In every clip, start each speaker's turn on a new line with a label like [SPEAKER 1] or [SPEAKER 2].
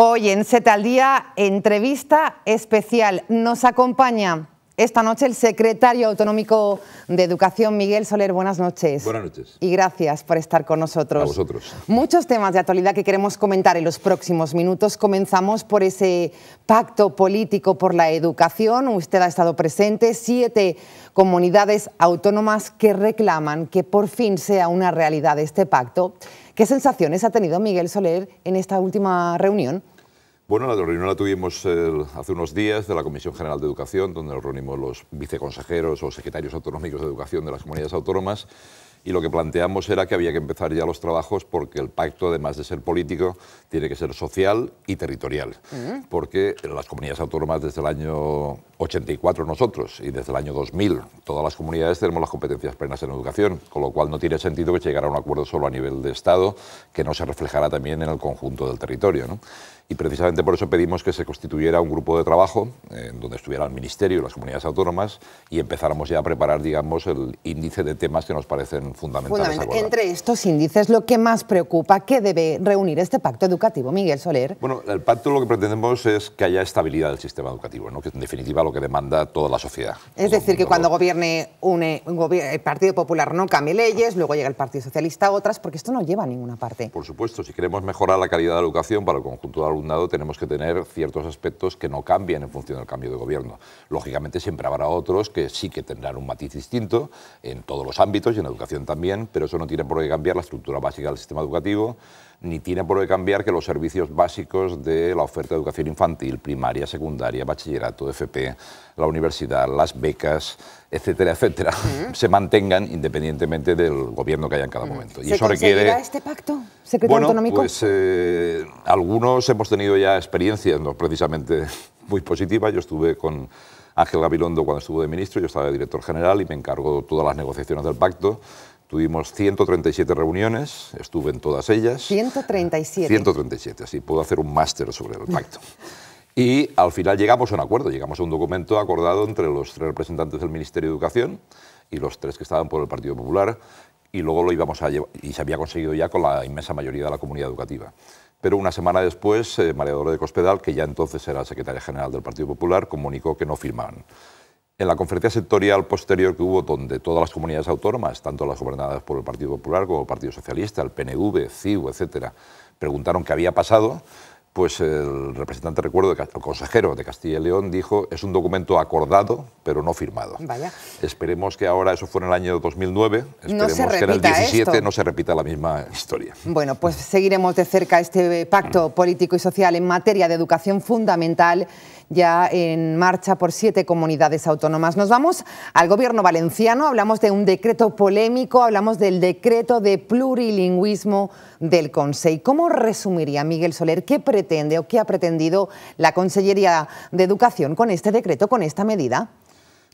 [SPEAKER 1] Hoy en Z al Día, entrevista especial. Nos acompaña esta noche el secretario autonómico de Educación, Miguel Soler. Buenas noches. Buenas noches. Y gracias por estar con nosotros. A vosotros. Muchos temas de actualidad que queremos comentar en los próximos minutos. Comenzamos por ese pacto político por la educación. Usted ha estado presente. Siete comunidades autónomas que reclaman que por fin sea una realidad este pacto. ¿Qué sensaciones ha tenido Miguel Soler en esta última reunión?
[SPEAKER 2] Bueno, la reunión la tuvimos hace unos días de la Comisión General de Educación, donde nos reunimos los viceconsejeros o secretarios autonómicos de educación de las comunidades autónomas y lo que planteamos era que había que empezar ya los trabajos porque el pacto, además de ser político, tiene que ser social y territorial, mm. porque las comunidades autónomas desde el año 84 nosotros y desde el año 2000 todas las comunidades tenemos las competencias plenas en educación, con lo cual no tiene sentido que llegara a un acuerdo solo a nivel de Estado que no se reflejará también en el conjunto del territorio y precisamente por eso pedimos que se constituyera un grupo de trabajo en donde estuviera el Ministerio y las comunidades autónomas y empezáramos ya a preparar, digamos, el índice de temas que nos parecen fundamentales.
[SPEAKER 1] Entre estos índices, lo que más preocupa, ¿qué debe reunir este pacto educativo, Miguel Soler?
[SPEAKER 2] Bueno, el pacto lo que pretendemos es que haya estabilidad del sistema educativo, ¿no? que en definitiva lo que demanda toda la sociedad.
[SPEAKER 1] Es decir, que cuando gobierne eh, el Partido Popular no cambie leyes, luego llega el Partido Socialista a otras, porque esto no lleva a ninguna parte. Por
[SPEAKER 2] supuesto, si queremos mejorar la calidad de la educación para el conjunto de tenemos que tener ciertos aspectos que no cambian en función del cambio de gobierno. Lógicamente siempre habrá otros que sí que tendrán un matiz distinto en todos los ámbitos y en educación también, pero eso no tiene por qué cambiar la estructura básica del sistema educativo, ni tiene por qué cambiar que los servicios básicos de la oferta de educación infantil, primaria, secundaria, bachillerato, FP, la universidad, las becas, etcétera, etcétera, se mantengan independientemente del gobierno que haya en cada
[SPEAKER 1] momento. Y eso requiere... este pacto, secretario bueno, autonómico? Pues
[SPEAKER 2] eh, algunos hemos tenido ya experiencias, no precisamente muy positivas. Yo estuve con Ángel Gabilondo cuando estuvo de ministro, yo estaba de director general y me encargo de todas las negociaciones del pacto Tuvimos 137 reuniones, estuve en todas ellas.
[SPEAKER 1] 137.
[SPEAKER 2] 137, así puedo hacer un máster sobre el pacto. y al final llegamos a un acuerdo, llegamos a un documento acordado entre los tres representantes del Ministerio de Educación y los tres que estaban por el Partido Popular, y luego lo íbamos a llevar, y se había conseguido ya con la inmensa mayoría de la comunidad educativa. Pero una semana después, eh, de Cospedal, que ya entonces era secretaria general del Partido Popular, comunicó que no firmaban en la conferencia sectorial posterior que hubo, donde todas las comunidades autónomas, tanto las gobernadas por el Partido Popular como el Partido Socialista, el PNV, CIU, etcétera, preguntaron qué había pasado, pues el representante, recuerdo, el consejero de Castilla y León dijo, es un documento acordado, pero no firmado. Esperemos que ahora, eso fue en el año 2009, esperemos que en el 17 no se repita la misma historia.
[SPEAKER 1] Bueno, pues seguiremos de cerca este pacto político y social en materia de educación fundamental ya en marcha por siete comunidades autónomas. Nos vamos al gobierno valenciano, hablamos de un decreto polémico, hablamos del decreto de plurilingüismo del Consejo. ¿Cómo resumiría Miguel Soler qué pretende o qué ha pretendido la Consellería de Educación con este decreto, con esta medida?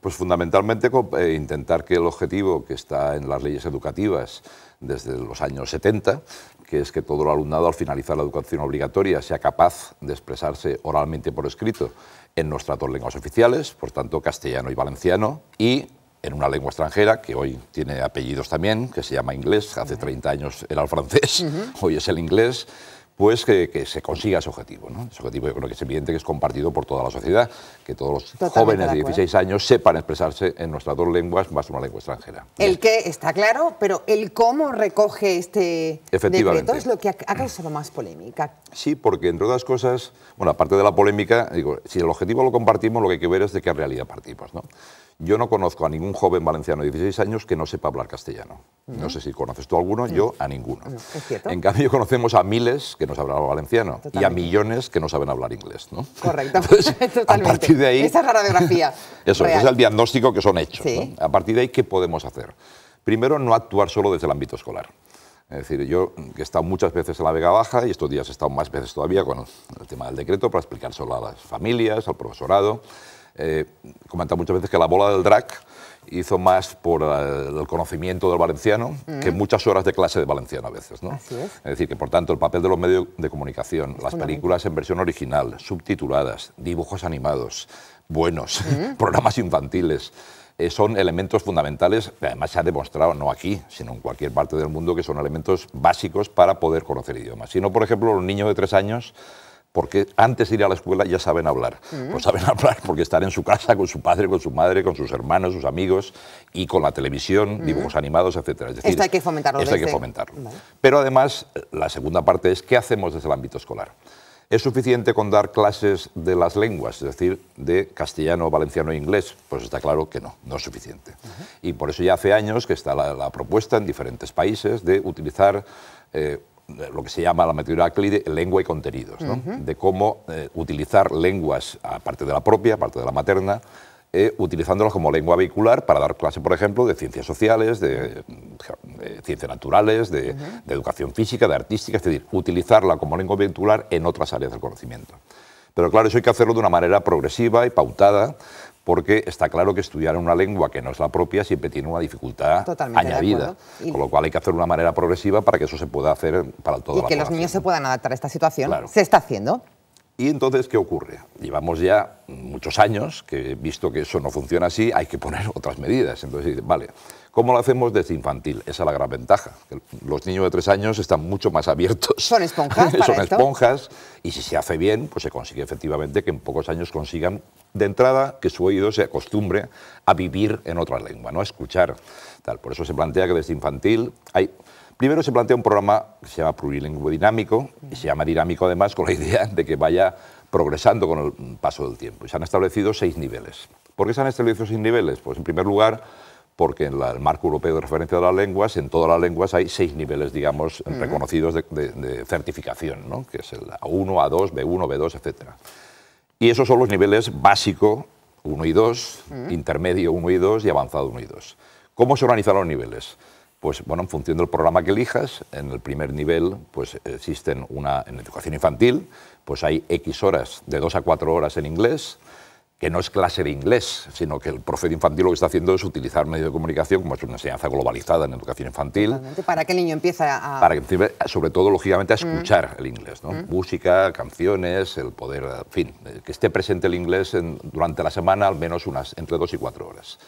[SPEAKER 2] Pues fundamentalmente eh, intentar que el objetivo que está en las leyes educativas desde los años 70, que es que todo el alumnado al finalizar la educación obligatoria sea capaz de expresarse oralmente por escrito en nuestras dos lenguas oficiales, por tanto castellano y valenciano, y en una lengua extranjera, que hoy tiene apellidos también, que se llama inglés, hace 30 años era el francés, hoy es el inglés, pues que, se consiga ese objetivo. ¿no? Ese objetivo yo creo que es evidente que es compartido por toda la sociedad, que todos los jóvenes de 16 años sepan expresarse en nuestras dos lenguas más una lengua extranjera.
[SPEAKER 1] El qué está claro, pero el cómo recoge este decreto es lo que ha causado más polémica.
[SPEAKER 2] Sí, porque entre otras cosas, bueno, aparte de la polémica, digo, si el objetivo lo compartimos, lo que hay que ver es de qué realidad partimos. ¿no? Yo no conozco a ningún joven valenciano de 16 años que no sepa hablar castellano. No sé si conoces tú alguno, yo a ninguno. en cambio, conocemos a miles que no saben hablar valenciano y a millones que no saben hablar inglés. ¿no?
[SPEAKER 1] Correcto. Entonces, Totalmente.
[SPEAKER 2] A partir de ahí, Esa es la
[SPEAKER 1] radiografía. eso, ese es el
[SPEAKER 2] diagnóstico que son hechos. A partir de ahí, ¿qué podemos hacer? Primero, no actuar solo desde el ámbito escolar. Es decir, yo mm, he estado muchas veces en la Vega Baja y estos días he estado más veces todavía con el tema del decreto para solo a las familias, al profesorado eh, comentado muchas veces que la bola del drag hizo más por eh, el conocimiento del valenciano que muchas horas de clase de valenciano a veces. ¿no? es. decir, que por tanto el papel de los medios de comunicación, las películas en versión original, subtituladas, dibujos animados, buenos, programas infantiles, eh, son elementos fundamentales, además se ha demostrado, no aquí, sino en cualquier parte del mundo, que son elementos básicos para poder conocer idiomas. Si no, por ejemplo, un niño de tres años porque antes de ir a la escuela ya saben hablar. Pues saben hablar porque están en su casa con su padre, con su madre, con sus hermanos, sus amigos y con la televisión, dibujos animados, etc. Es esto hay que fomentarlo. Esto hay que fomentarlo. Pero además, eh, la segunda parte es qué hacemos desde el ámbito escolar. ¿Es suficiente con dar clases de las lenguas, es decir, de castellano, valenciano e inglés? Pues está claro que no, no es suficiente. Y por eso ya hace años que está la, propuesta en diferentes países de utilizar eh, lo que se llama la metodología lengua y contenidos, de cómo eh, utilizar lenguas, aparte de la propia, aparte de la materna, eh, utilizándolas como lengua vehicular para dar clase, por ejemplo, de ciencias sociales, de, ciencias naturales, de, educación física, de artística, es decir, utilizarla como lengua vehicular en otras áreas del conocimiento. Pero claro, eso hay que hacerlo de una manera progresiva y pautada, porque está claro que estudiar una lengua que no es la propia siempre tiene una dificultad añadida, con lo cual hay que hacer una manera progresiva para que eso se pueda hacer para todo. Y que los
[SPEAKER 1] niños se puedan adaptar a esta situación. Se está haciendo.
[SPEAKER 2] Y entonces, ¿qué ocurre? Llevamos ya muchos años que, visto que eso no funciona así, hay que poner otras medidas. Entonces, vale, ¿Cómo lo hacemos desde infantil? Esa es la gran ventaja. Los niños de tres años están mucho más abiertos. Son esponjas. Son esponjas y si se hace bien, pues se consigue efectivamente que en pocos años consigan de entrada que su oído se acostumbre a vivir en otra lengua, no a escuchar. Tal. Por eso se plantea que desde infantil hay... Primero se plantea un programa que se llama plurilingüe dinámico, y se llama dinámico además con la idea de que vaya progresando con el paso del tiempo. Y se han establecido seis niveles. ¿Por qué se han establecido seis niveles? Pues en primer lugar, porque en el marco europeo de referencia de las lenguas, en todas las lenguas hay seis niveles, digamos, mm. reconocidos de, certificación, ¿no? que es el A1, A2, B1, B2, etc. Y esos son los niveles básico 1 y 2, mm. intermedio 1 y 2 y avanzado 1 y 2. ¿Cómo se organizan los niveles? Pues bueno, en función del programa que elijas, en el primer nivel pues existen una, en educación infantil, pues hay X horas, de 2 a 4 horas en inglés, que no es clase de inglés, sino que el profe de infantil lo que está haciendo es utilizar medios de comunicación como es una enseñanza globalizada en educación infantil.
[SPEAKER 1] Para que el niño empiece a...
[SPEAKER 2] Para que sobre todo, lógicamente, a mm. escuchar el inglés, ¿no? Mm. Música, canciones, el poder, en fin, que esté presente el inglés durante la semana al menos unas entre dos y cuatro horas.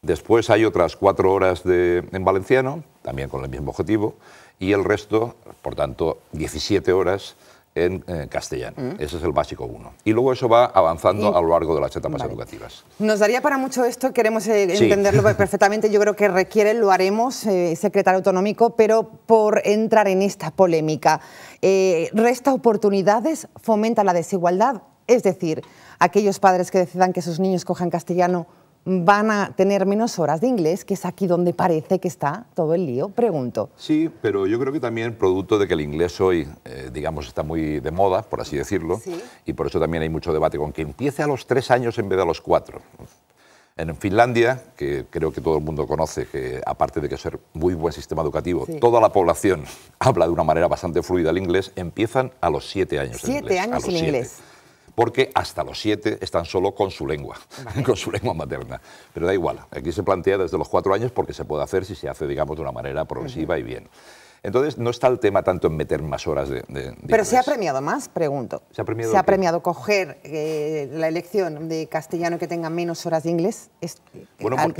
[SPEAKER 2] Después hay otras cuatro horas en valenciano, también con el mismo objetivo, y el resto, por tanto, 17 horas en eh, castellano. Mm. Ese es el básico uno. Y luego eso va avanzando a lo largo de las etapas educativas.
[SPEAKER 1] Nos daría para mucho esto, queremos eh, entenderlo perfectamente. Yo creo que requiere, lo haremos, eh, secretario autonómico, pero por entrar en esta polémica, resta oportunidades, fomenta la desigualdad. Es decir, aquellos padres que decidan que sus niños cojan castellano van a tener menos horas de inglés, que es aquí donde parece que está todo el lío, pregunto.
[SPEAKER 2] Sí, pero yo creo que también producto de que el inglés hoy, eh, digamos, está muy de moda, por así decirlo, y por eso también hay mucho debate con que empiece a los tres años en vez de a los cuatro. En Finlandia, que creo que todo el mundo conoce, que aparte de que ser muy buen sistema educativo, toda la población habla de una manera bastante fluida el inglés, empiezan a los siete años. Siete años en inglés porque hasta los siete están solo con su lengua, con su lengua materna. Pero da igual, aquí se plantea desde los cuatro años porque se puede hacer si se hace, digamos, de una manera progresiva y bien. Entonces, no está el tema tanto en meter más horas de... de, Pero se ha
[SPEAKER 1] premiado más, pregunto. ¿Se ha premiado, ¿Se ha premiado coger eh, la elección de castellano que tenga menos horas de inglés?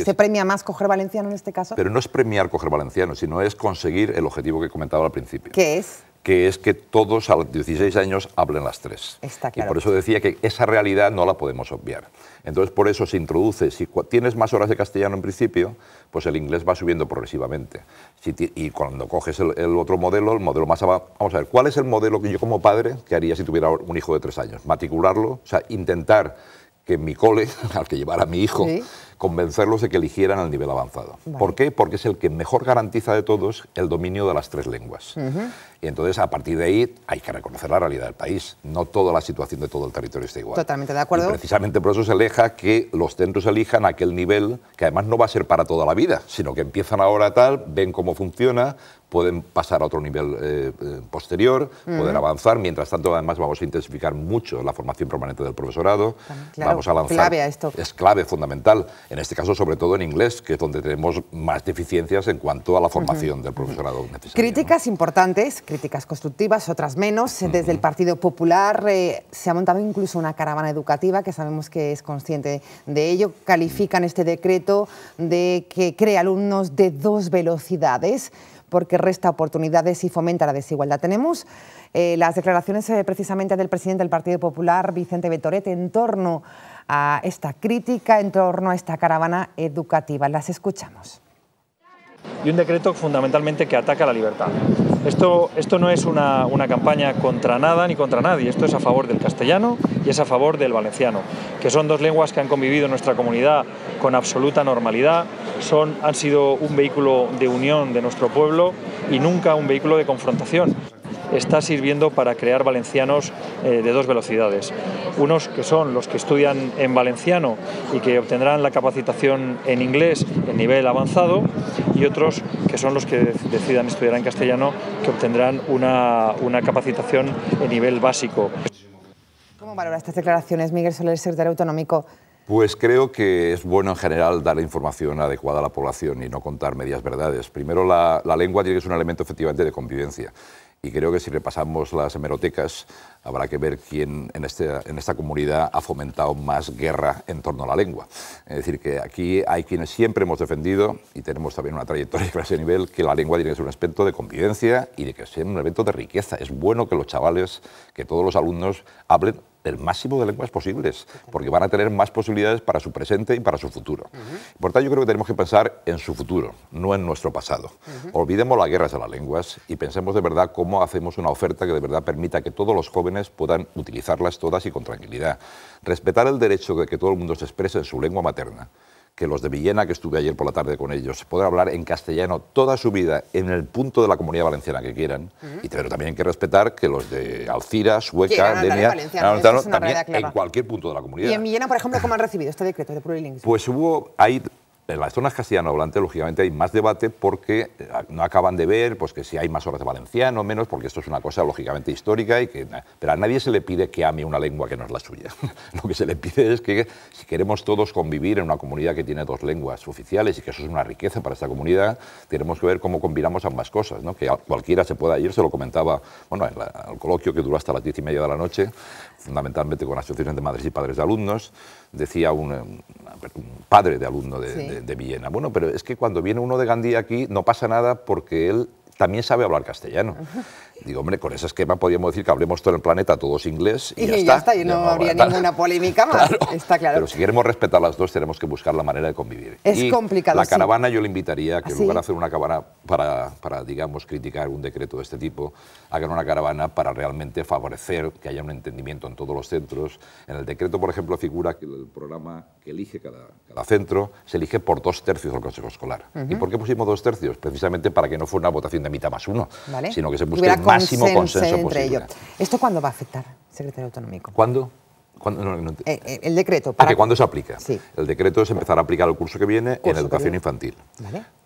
[SPEAKER 1] ¿Se premia más coger valenciano en este caso? Pero
[SPEAKER 2] no es premiar coger valenciano, sino es conseguir el objetivo que he comentado al principio. ¿Qué es? que es que todos a los 16 años hablen las tres. Y por eso decía que esa realidad no la podemos obviar. Entonces, por eso se introduce, si tienes más horas de castellano en principio, pues el inglés va subiendo progresivamente. y cuando coges el, otro modelo, el modelo más avanzado, vamos a ver, ¿cuál es el modelo que yo como padre que haría si tuviera un hijo de tres años? Matricularlo, o sea, intentar que mi cole, al que llevara mi hijo, convencerlos de que eligieran el nivel avanzado. ¿Por qué? Porque es el que mejor garantiza de todos el dominio de las tres lenguas. Y entonces, a partir de ahí, hay que reconocer la realidad del país. No toda la situación de todo el territorio está igual. Totalmente de acuerdo. precisamente por eso se aleja que los centros elijan aquel nivel que además no va a ser para toda la vida, sino que empiezan ahora tal, ven cómo funciona, pueden pasar a otro nivel eh, eh, posterior, ...pueden poder avanzar. Mientras tanto, además, vamos a intensificar mucho la formación permanente del profesorado. Claro, vamos a lanzar. Clave a esto. Es clave, fundamental en este caso sobre todo en inglés, que es donde tenemos más deficiencias en cuanto a la formación del profesorado
[SPEAKER 1] Críticas importantes, críticas constructivas, otras menos. Desde el Partido Popular eh, se ha montado incluso una caravana educativa, que sabemos que es consciente de ello. Califican este decreto de que crea alumnos de dos velocidades porque resta oportunidades y fomenta la desigualdad. Tenemos eh, las declaraciones eh, precisamente del presidente del Partido Popular, Vicente Betoret, en torno a esta crítica en torno a esta caravana educativa. Las escuchamos.
[SPEAKER 2] Y un decreto fundamentalmente que ataca la libertad. Esto, esto no es una, una, campaña contra nada ni contra nadie, esto es a favor del castellano y es a favor del valenciano, que son dos lenguas que han convivido en nuestra comunidad con absoluta normalidad, son, han sido un vehículo de unión de nuestro pueblo y nunca un vehículo de confrontación está sirviendo para crear valencianos eh, de dos velocidades. Unos que son los que estudian en valenciano y que obtendrán la capacitación en inglés en nivel avanzado y otros que son los que decidan estudiar en castellano que obtendrán una, una capacitación en nivel básico.
[SPEAKER 1] ¿Cómo valora estas declaraciones, Miguel Soler, secretario autonómico?
[SPEAKER 2] Pues creo que es bueno en general dar la información adecuada a la población y no contar medias verdades. Primero, la, la lengua tiene que ser un elemento efectivamente de convivencia y creo que si repasamos las hemerotecas habrá que ver quién en, este, en esta comunidad ha fomentado más guerra en torno a la lengua. Es decir, que aquí hay quienes siempre hemos defendido, y tenemos también una trayectoria a ese nivel, que la lengua tiene que ser un aspecto de convivencia y de que sea un evento de riqueza. Es bueno que los chavales, que todos los alumnos hablen del máximo de lenguas posibles, porque van a tener más posibilidades para su presente y para su futuro. Por tanto, yo creo que tenemos que pensar en su futuro, no en nuestro pasado. Olvidemos las guerras de las lenguas y pensemos de verdad cómo hacemos una oferta que de verdad permita que todos los jóvenes puedan utilizarlas todas y con tranquilidad. Respetar el derecho de que todo el mundo se exprese en su lengua materna que los de Villena, que estuve ayer por la tarde con ellos, podrá hablar en castellano toda su vida en el punto de la comunidad valenciana que quieran. Y pero también hay que respetar que los de Alcira, Sueca, Denia, también en cualquier punto de la comunidad. ¿Y en
[SPEAKER 1] Villena, por ejemplo, cómo han recibido este decreto de plurilingüismo?
[SPEAKER 2] Pues hubo, hay en las zonas castellano hablantes, lógicamente, hay más debate porque eh, no acaban de ver pues, que si hay más horas de valenciano o menos, porque esto es una cosa lógicamente histórica, y que, pero a nadie se le pide que ame una lengua que no es la suya. Lo que se le pide es que si queremos todos convivir en una comunidad que tiene dos lenguas oficiales y que eso es una riqueza para esta comunidad, tenemos que ver cómo combinamos ambas cosas, que cualquiera se pueda, ayer se lo comentaba, bueno, en, el coloquio que duró hasta las diez y media de la noche, fundamentalmente con asociaciones de madres y padres de alumnos, decía un, eh, padre de alumno de de, Villena. Bueno, pero es que cuando viene uno de Gandía aquí no pasa nada porque él también sabe hablar castellano. Digo, hombre, con ese esquema podríamos decir que hablemos todo el planeta todos inglés y, ya, está. Y no, habría ninguna
[SPEAKER 1] polémica más. Está claro. Pero
[SPEAKER 2] si queremos respetar las dos, tenemos que buscar la manera de convivir. Es y complicado. La caravana yo le invitaría que en ¿Ah, lugar de hacer una caravana para, para, digamos, criticar un decreto de este tipo, hagan una caravana para realmente favorecer que haya un entendimiento en todos los centros. En el decreto, por ejemplo, figura que el programa que elige cada, cada centro se elige por dos tercios del Consejo Escolar. ¿Y por qué pusimos dos tercios? Precisamente para que no fuera una votación mitad más uno, sino que se busque el máximo consenso, posible.
[SPEAKER 1] ¿Esto cuándo va a afectar, secretario autonómico?
[SPEAKER 2] ¿Cuándo? ¿Cuándo?
[SPEAKER 1] Eh, eh, el decreto. Para... cuándo se aplica?
[SPEAKER 2] El decreto es empezar a aplicar el curso que viene en educación infantil.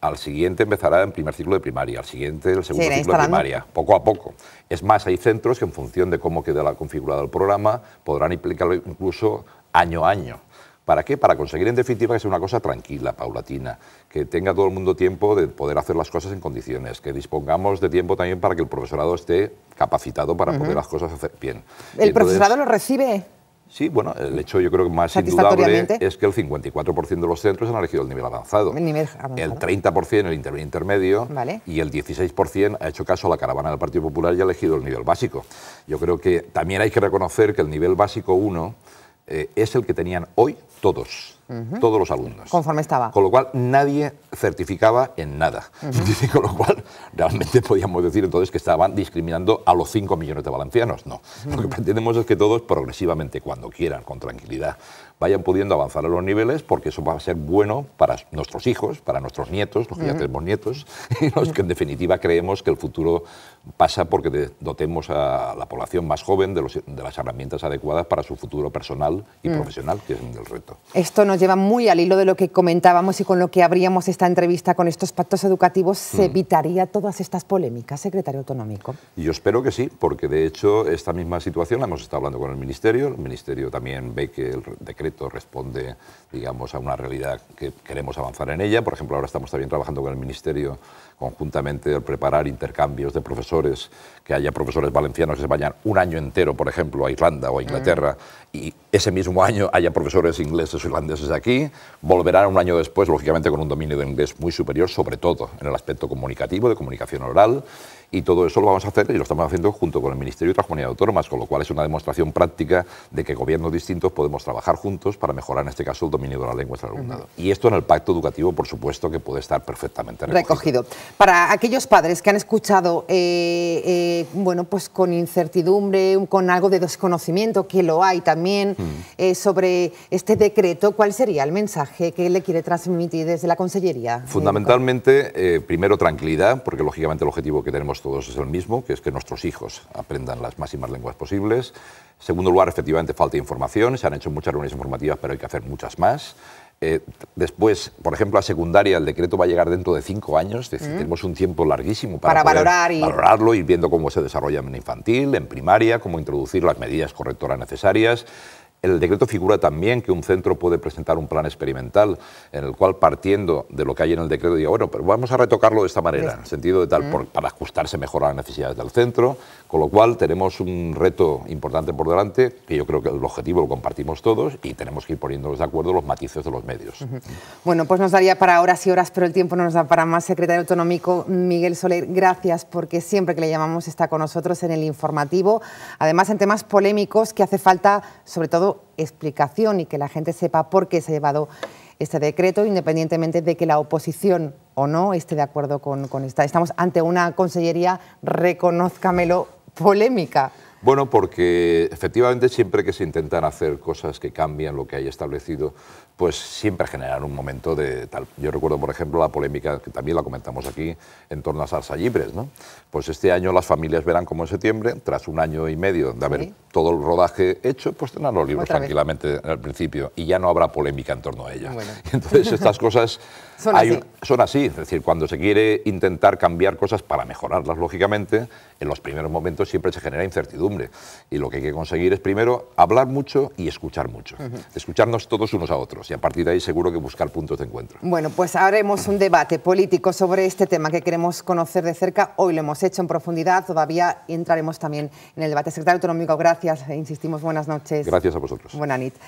[SPEAKER 2] Al siguiente empezará en primer ciclo de primaria, al siguiente el segundo ciclo de primaria, poco a poco. Es más, hay centros que en función de cómo queda configurado el programa podrán aplicarlo incluso año a año. ¿Para qué? Para conseguir en definitiva que sea una cosa tranquila, paulatina, que tenga todo el mundo tiempo de poder hacer las cosas en condiciones, que dispongamos de tiempo también para que el profesorado esté capacitado para poder las cosas hacer bien. ¿El profesorado lo
[SPEAKER 1] recibe?
[SPEAKER 2] Sí, bueno, el hecho yo creo que más indudable es que el 54% de los centros han elegido el nivel avanzado. El, 30% el intermedio y el 16% ha hecho caso a la caravana del Partido Popular y ha elegido el nivel básico. Yo creo que también hay que reconocer que el nivel básico 1 eh, es el que tenían hoy todos, todos los alumnos. Conforme estaba. Con lo cual nadie certificaba en nada. con lo cual realmente podíamos decir entonces que estaban discriminando a los 5 millones de valencianos. No, lo que pretendemos es que todos progresivamente, cuando quieran, con tranquilidad, vayan pudiendo avanzar a los niveles, porque eso va a ser bueno para nuestros hijos, para nuestros nietos, los que ya tenemos nietos, y los que en definitiva creemos que el futuro pasa porque dotemos a la población más joven de, las herramientas adecuadas para su futuro personal y mm. profesional, que es el reto.
[SPEAKER 1] Esto nos lleva muy al hilo de lo que comentábamos y con lo que abríamos esta entrevista con estos pactos educativos, mm. ¿se evitaría todas estas polémicas, secretario autonómico?
[SPEAKER 2] Yo espero que sí, porque de hecho esta misma situación la hemos estado hablando con el Ministerio, el Ministerio también ve que el decreto responde, digamos, a una realidad que queremos avanzar en ella. Por ejemplo, ahora estamos también trabajando con el Ministerio conjuntamente al preparar intercambios de profesores, que haya profesores valencianos que se vayan un año entero, por ejemplo, a Irlanda o a Inglaterra mm. Ese mismo año haya profesores ingleses o irlandeses aquí, volverán un año después, lógicamente, con un dominio de inglés muy superior, sobre todo en el aspecto comunicativo, de comunicación oral, y todo eso lo vamos a hacer y lo estamos haciendo junto con el Ministerio de otras comunidades autónomas, con lo cual es una demostración práctica de que gobiernos distintos podemos trabajar juntos para mejorar, en este caso, el dominio de la lengua del alumnado. Y esto en el pacto educativo, por supuesto, que puede estar perfectamente
[SPEAKER 1] recogido. Para aquellos padres que han escuchado, eh, eh, bueno, pues con incertidumbre, con algo de desconocimiento, que lo hay también, eh, sobre este decreto, ¿cuál sería el mensaje que le quiere transmitir desde la Consellería? Eh,
[SPEAKER 2] Fundamentalmente, eh, primero tranquilidad, porque lógicamente el objetivo que tenemos todos es el mismo, que es que nuestros hijos aprendan las máximas lenguas posibles. segundo lugar, efectivamente falta información, se han hecho muchas reuniones informativas, pero hay que hacer muchas más. después, por ejemplo, a secundaria el decreto va a llegar dentro de cinco años, mm. tenemos un tiempo larguísimo para, valorarlo y viendo cómo se desarrolla en infantil, en primaria, cómo introducir las medidas correctoras necesarias el decreto figura también que un centro puede presentar un plan experimental en el cual partiendo de lo que hay en el decreto diga, bueno, pero vamos a retocarlo de esta manera, en sentido de tal, para ajustarse mejor a las necesidades del centro, con lo cual tenemos un reto importante por delante, que yo creo que el objetivo lo compartimos todos y tenemos que ir poniéndonos de acuerdo los matices de los medios.
[SPEAKER 1] Bueno, pues nos daría para horas y horas, pero el tiempo no nos da para más. Secretario Autonómico Miguel Soler, gracias porque siempre que le llamamos está con nosotros en el informativo, además en temas polémicos que hace falta, sobre todo, explicación y que la gente sepa por qué se ha llevado este decreto, independientemente de que la oposición o no esté de acuerdo con, con esta. Estamos ante una consellería, reconózcamelo, polémica.
[SPEAKER 2] Bueno, porque efectivamente siempre que se intentan hacer cosas que cambian lo que hay establecido, pues siempre generan un momento de tal. Yo recuerdo, por ejemplo, la polémica, que también la comentamos aquí, en torno a libres, ¿no? Pues este año las familias verán como en septiembre, tras un año y medio de haber todo el rodaje hecho, pues tendrán los libros tranquilamente al principio y ya no habrá polémica en torno a ellas. Entonces estas cosas son así, es decir, cuando se quiere intentar cambiar cosas para mejorarlas, lógicamente, en los primeros momentos siempre se genera incertidumbre y lo que hay que conseguir es primero hablar mucho y escuchar mucho. Escucharnos todos unos a otros y a partir de ahí seguro que buscar puntos de encuentro.
[SPEAKER 1] Bueno, pues haremos un debate político sobre este tema que queremos conocer de cerca. Hoy lo hemos hecho en profundidad, todavía entraremos también en el debate. Secretario Autonómico, gracias, insistimos, buenas noches. Gracias a vosotros. Buenas noches.